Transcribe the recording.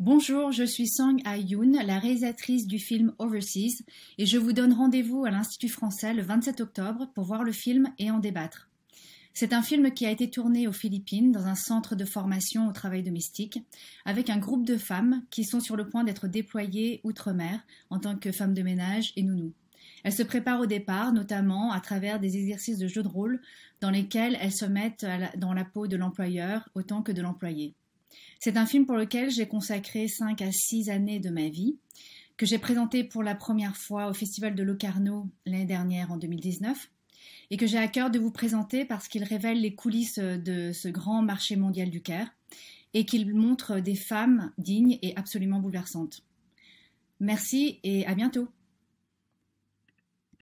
Bonjour, je suis Sang Ayoun, la réalisatrice du film Overseas, et je vous donne rendez-vous à l'Institut français le 27 octobre pour voir le film et en débattre. C'est un film qui a été tourné aux Philippines dans un centre de formation au travail domestique avec un groupe de femmes qui sont sur le point d'être déployées outre-mer en tant que femmes de ménage et nounous. Elles se préparent au départ, notamment à travers des exercices de jeu de rôle dans lesquels elles se mettent dans la peau de l'employeur autant que de l'employé. C'est un film pour lequel j'ai consacré 5 à 6 années de ma vie, que j'ai présenté pour la première fois au Festival de Locarno l'année dernière en 2019, et que j'ai à cœur de vous présenter parce qu'il révèle les coulisses de ce grand marché mondial du Caire et qu'il montre des femmes dignes et absolument bouleversantes. Merci et à bientôt.